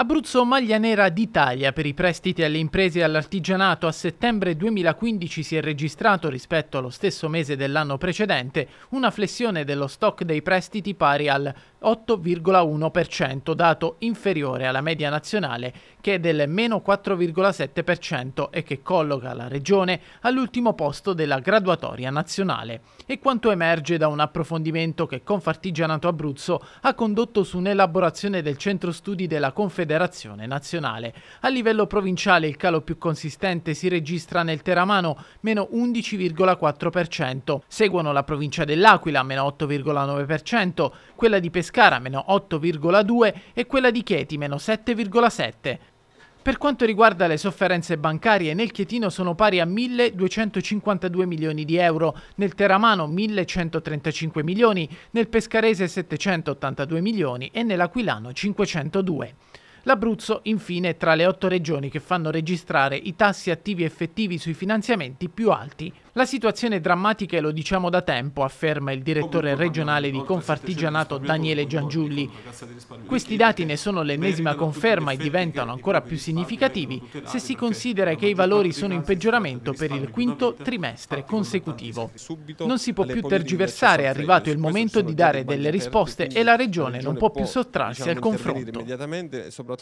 Abruzzo maglia nera d'Italia per i prestiti alle imprese e all'artigianato a settembre 2015 si è registrato rispetto allo stesso mese dell'anno precedente una flessione dello stock dei prestiti pari al 8,1%, dato inferiore alla media nazionale che è del meno 4,7% e che colloca la regione all'ultimo posto della graduatoria nazionale. E quanto emerge da un approfondimento che Confartigianato Abruzzo ha condotto su un'elaborazione del centro studi della Confederazione Nazionale. A livello provinciale il calo più consistente si registra nel Teramano, meno 11,4%, seguono la provincia dell'Aquila, meno 8,9%, quella di Pescara Pescara meno 8,2 e quella di Chieti meno 7,7. Per quanto riguarda le sofferenze bancarie, nel Chietino sono pari a 1.252 milioni di euro, nel Teramano 1.135 milioni, nel Pescarese 782 milioni e nell'Aquilano 502. L'Abruzzo, infine, è tra le otto regioni che fanno registrare i tassi attivi effettivi sui finanziamenti più alti. La situazione è drammatica e lo diciamo da tempo, afferma il direttore regionale di Confartigianato Daniele Giangiulli. Questi dati ne sono l'ennesima conferma e diventano ancora più significativi se si considera che i valori sono in peggioramento per il quinto trimestre consecutivo. Non si può più tergiversare, è arrivato il momento di dare delle risposte e la Regione non può più sottrarsi diciamo, al confronto.